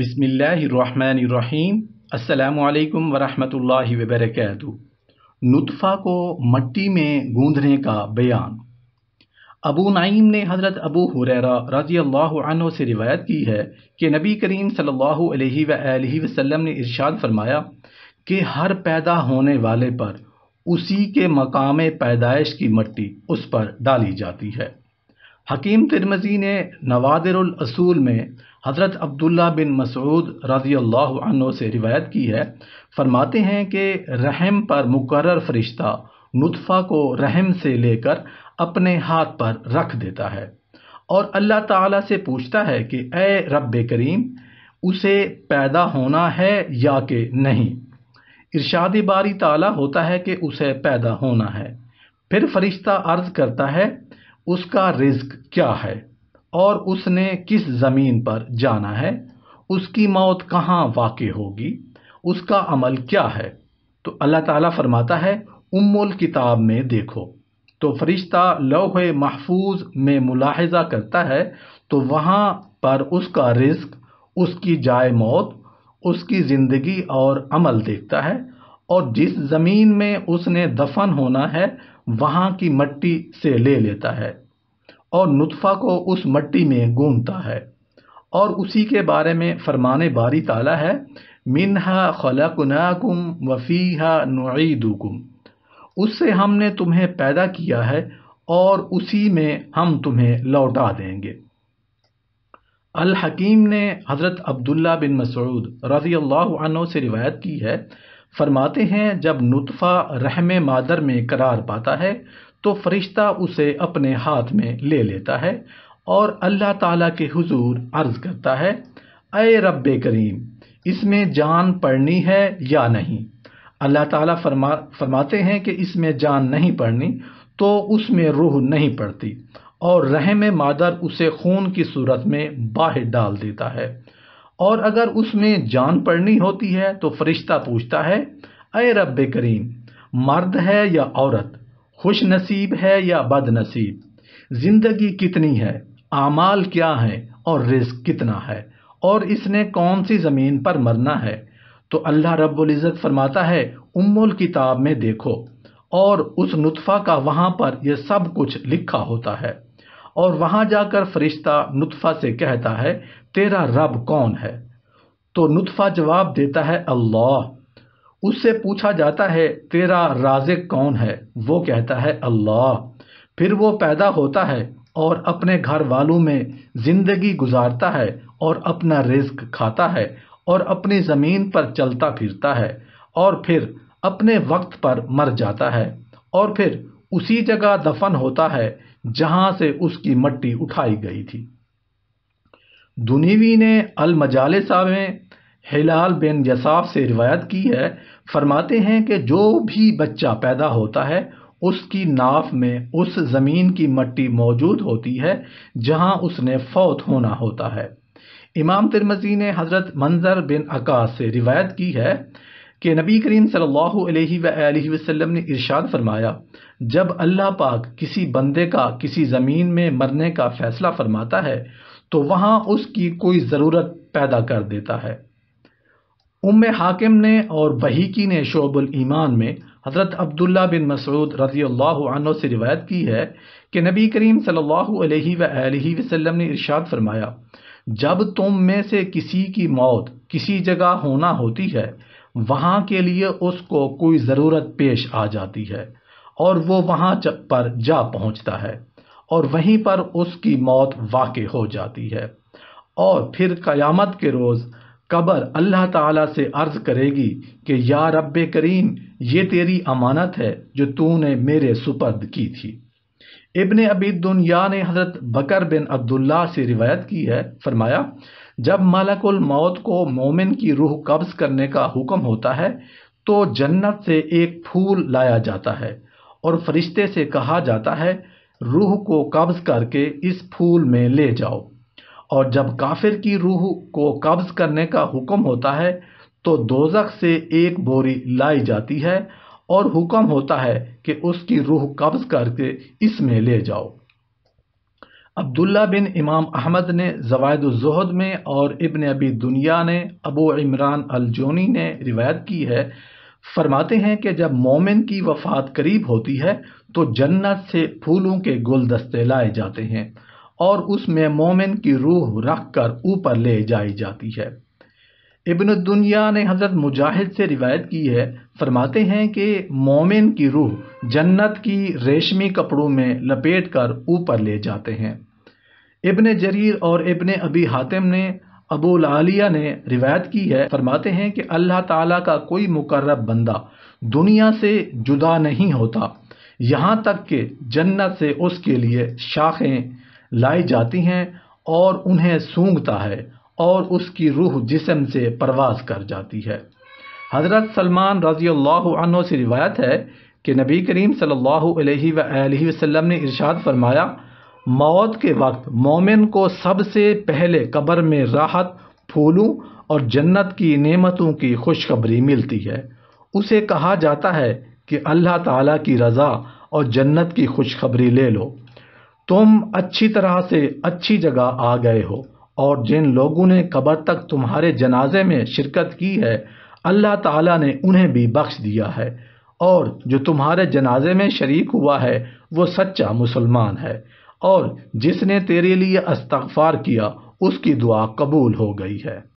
बिसमीम् अल्लाम वरहमतुल्लाहि वबरकत नुतफ़ा को मट्टी में गूंधने का बयान अबू नाइम ने हज़रत अबू हुररा रजी अल्लाह से रिवायत की है कि नबी करीम सल्लल्लाहु अलैहि वसल्लम ने इरशाद फरमाया कि हर पैदा होने वाले पर उसी के मकाम पैदाइश की मट्टी उस पर डाली जाती है हकीम तिरमजी ने नवादरसूल में हज़रत अब्दुल्ला बिन मसूद रज़ी अल्लाह से रिवायत की है फरमाते हैं कि रहम पर मुकर फरिश्ता नुतफ़ा को रहम से लेकर अपने हाथ पर रख देता है और अल्लाह ताला से पूछता है कि ए रब करीम उसे पैदा होना है या कि नहीं इरशाद बारी ताला होता है कि उसे पैदा होना है फिर फरिश्ता अर्ज़ करता है उसका रिज्क क्या है और उसने किस ज़मीन पर जाना है उसकी मौत कहाँ वाक़ होगी उसका अमल क्या है तो अल्लाह ताला फरमाता है उमुल किताब में देखो तो फरिश्ता लोह महफूज में मुलाहजा करता है तो वहाँ पर उसका रिस्क उसकी जाय मौत उसकी ज़िंदगी और अमल देखता है और जिस ज़मीन में उसने दफन होना है वहाँ की मट्टी से ले लेता है और नुतफ़ा को उस मट्टी में गूंदता है और उसी के बारे में फरमान बारी ताला है मिनहा खलकुनाकुम वफ़ीहा नुईदुकुम उससे हमने तुम्हें पैदा किया है और उसी में हम तुम्हें लौटा देंगे अल हकीम ने हज़रत अब्दुल्ला बिन मसऊद रज़ी अल्लाह से रिवायत की है फरमाते हैं जब नुतफ़ा रहम मादर में करार पाता है तो फरिश्ता उसे अपने हाथ में ले लेता है और अल्लाह ताला के हुजूर अर्ज़ करता है अय रब करीम इसमें जान पड़नी है या नहीं अल्लाह ताला फरमा फरमाते हैं कि इसमें जान नहीं पड़नी तो उसमें रूह नहीं पड़ती और रहम मादर उसे खून की सूरत में बाहर डाल देता है और अगर उसमें जान पड़नी होती है तो फरिश्ता पूछता है अय रब करीम मर्द है या औरत खुश नसीब है या बद नसीब ज़िंदगी कितनी है आमाल क्या है और रिस्क कितना है और इसने कौन सी ज़मीन पर मरना है तो अल्लाह रब्बुल इज़्ज़त फरमाता है उम्मुल किताब में देखो और उस नुतफ़ा का वहाँ पर यह सब कुछ लिखा होता है और वहाँ जाकर फरिश्ता नुतफ़ा से कहता है तेरा रब कौन है तो नुतफ़ा जवाब देता है अल्लाह उससे पूछा जाता है तेरा राजिक कौन है वो कहता है अल्लाह फिर वो पैदा होता है और अपने घर वालों में ज़िंदगी गुजारता है और अपना रिस्क खाता है और अपनी ज़मीन पर चलता फिरता है और फिर अपने वक्त पर मर जाता है और फिर उसी जगह दफन होता है जहाँ से उसकी मट्टी उठाई गई थी दुनिवी ने साहब में हिलाल बिन यसाफ़ से रिवायत की है फरमाते हैं कि जो भी बच्चा पैदा होता है उसकी नाफ में उस ज़मीन की मट्टी मौजूद होती है जहां उसने फौत होना होता है इमाम तिरमजी ने हज़रत मंजर बिन अकाश से रिवायत की है कि नबी करीम सल्लल्लाहु अलैहि वसल्लम ने इरशाद फरमाया जब अल्लाह पाक किसी बंदे का किसी ज़मीन में मरने का फ़ैसला फरमाता है तो वहाँ उसकी कोई ज़रूरत पैदा कर देता है उम हाकिम ने और बहीकी ने शोबुल ईमान में हज़रत अब्दुल्ला बिन मसूद रजी अल्लाह से रिवायत की है कि नबी करीम सल्लल्लाहु अलैहि वसल्लम ने इरशाद फरमाया जब तुम में से किसी की मौत किसी जगह होना होती है वहाँ के लिए उसको कोई ज़रूरत पेश आ जाती है और वो वहाँ पर जा पहुँचता है और वहीं पर उसकी मौत वाक़ हो जाती है और फिर क़यामत के रोज़ कबर अल्लाह ताला से अर्ज़ करेगी कि या रब करीम ये तेरी अमानत है जो तूने मेरे सुपर्द की थी इबन अबी दुनिया ने हज़रत बकर बिन अब्दुल्ला से रिवायत की है फरमाया जब मालकुल मौत को मोमिन की रूह कब्ज़ करने का हुक्म होता है तो जन्नत से एक फूल लाया जाता है और फरिश्ते से कहा जाता है रूह को कब्ज़ करके इस फूल में ले जाओ और जब काफिर की रूह को कब्ज़ करने का हुक्म होता है तो दोजक से एक बोरी लाई जाती है और हुक्म होता है कि उसकी रूह कब्ज़ करके इसमें ले जाओ अब्दुल्ला बिन इमाम अहमद ने जवायद जहद में और इबन अबी दुनिया ने अबू इमरान अलजोनी ने रिवायत की है फरमाते हैं कि जब मोमिन की वफात करीब होती है तो जन्नत से फूलों के गुलदस्ते लाए जाते हैं और उसमें मोमिन की रूह रख कर ऊपर ले जाई जाती है इबन दुनिया ने हज़रत मुजाहिद से रिवायत की है फरमाते हैं कि मोमिन की रूह जन्नत की रेशमी कपड़ों में लपेट कर ऊपर ले जाते हैं इबन जरीर और इबन अबी हातिम ने अबूल आलिया ने रिवायत की है फरमाते हैं कि अल्लाह ताला का कोई मुकर्रब बंदा दुनिया से जुदा नहीं होता यहाँ तक कि जन्नत से उसके लिए शाखें लाई जाती हैं और उन्हें सूंघता है और उसकी रूह जिसम से परवाज कर जाती है हज़रत सलमान रजी अल्लाह से रिवायत है कि नबी करीम सल्लल्लाहु अलैहि वसल्लम ने इरशाद फरमाया मौत के वक्त मोमिन को सबसे पहले कब्र में राहत फूलों और जन्नत की नेमतों की खुशखबरी मिलती है उसे कहा जाता है कि अल्लाह ताला की रज़ा और जन्नत की खुशखबरी ले लो तुम अच्छी तरह से अच्छी जगह आ गए हो और जिन लोगों ने कब्र तक तुम्हारे जनाजे में शिरकत की है अल्लाह ताला ने उन्हें भी बख्श दिया है और जो तुम्हारे जनाजे में शरीक हुआ है वो सच्चा मुसलमान है और जिसने तेरे लिए अस्तगफार किया उसकी दुआ कबूल हो गई है